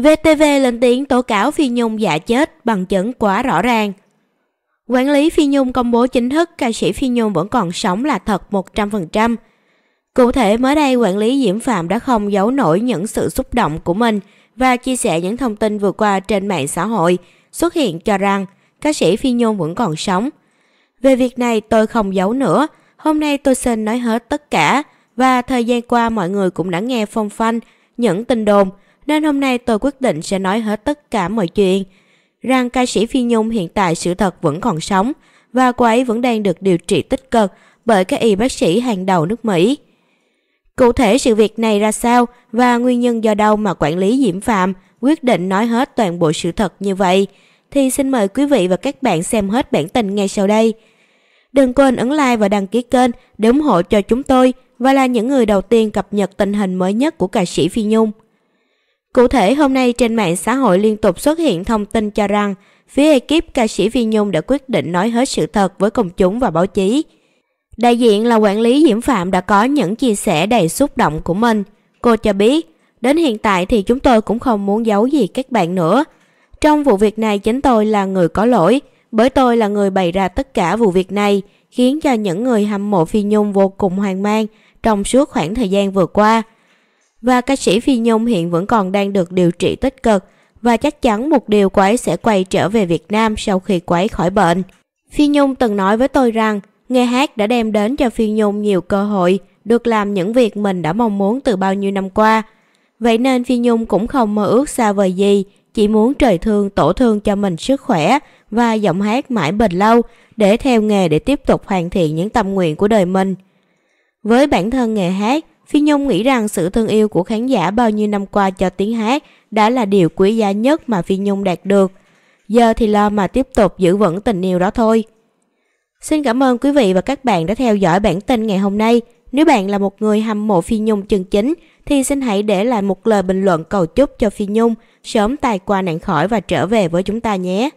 VTV lên tiếng tố cáo Phi Nhung giả chết bằng chứng quá rõ ràng. Quản lý Phi Nhung công bố chính thức ca sĩ Phi Nhung vẫn còn sống là thật 100%. Cụ thể mới đây quản lý Diễm Phạm đã không giấu nổi những sự xúc động của mình và chia sẻ những thông tin vừa qua trên mạng xã hội xuất hiện cho rằng ca sĩ Phi Nhung vẫn còn sống. Về việc này tôi không giấu nữa, hôm nay tôi xin nói hết tất cả và thời gian qua mọi người cũng đã nghe phong phanh những tin đồn nên hôm nay tôi quyết định sẽ nói hết tất cả mọi chuyện. Rằng ca sĩ Phi Nhung hiện tại sự thật vẫn còn sống và cô ấy vẫn đang được điều trị tích cực bởi các y bác sĩ hàng đầu nước Mỹ. Cụ thể sự việc này ra sao và nguyên nhân do đâu mà quản lý Diễm Phạm quyết định nói hết toàn bộ sự thật như vậy thì xin mời quý vị và các bạn xem hết bản tin ngay sau đây. Đừng quên ấn like và đăng ký kênh để ủng hộ cho chúng tôi và là những người đầu tiên cập nhật tình hình mới nhất của ca sĩ Phi Nhung. Cụ thể hôm nay trên mạng xã hội liên tục xuất hiện thông tin cho rằng phía ekip ca sĩ Vi Nhung đã quyết định nói hết sự thật với công chúng và báo chí. Đại diện là quản lý Diễm Phạm đã có những chia sẻ đầy xúc động của mình. Cô cho biết, đến hiện tại thì chúng tôi cũng không muốn giấu gì các bạn nữa. Trong vụ việc này chính tôi là người có lỗi, bởi tôi là người bày ra tất cả vụ việc này, khiến cho những người hâm mộ Phi Nhung vô cùng hoang mang trong suốt khoảng thời gian vừa qua. Và ca sĩ Phi Nhung hiện vẫn còn đang được điều trị tích cực và chắc chắn một điều cô ấy sẽ quay trở về Việt Nam sau khi cô ấy khỏi bệnh. Phi Nhung từng nói với tôi rằng nghe hát đã đem đến cho Phi Nhung nhiều cơ hội được làm những việc mình đã mong muốn từ bao nhiêu năm qua. Vậy nên Phi Nhung cũng không mơ ước xa vời gì, chỉ muốn trời thương tổ thương cho mình sức khỏe và giọng hát mãi bền lâu để theo nghề để tiếp tục hoàn thiện những tâm nguyện của đời mình. Với bản thân nghề hát, Phi Nhung nghĩ rằng sự thương yêu của khán giả bao nhiêu năm qua cho tiếng hát đã là điều quý giá nhất mà Phi Nhung đạt được. Giờ thì lo mà tiếp tục giữ vững tình yêu đó thôi. Xin cảm ơn quý vị và các bạn đã theo dõi bản tin ngày hôm nay. Nếu bạn là một người hâm mộ Phi Nhung chân chính thì xin hãy để lại một lời bình luận cầu chúc cho Phi Nhung sớm tài qua nạn khỏi và trở về với chúng ta nhé.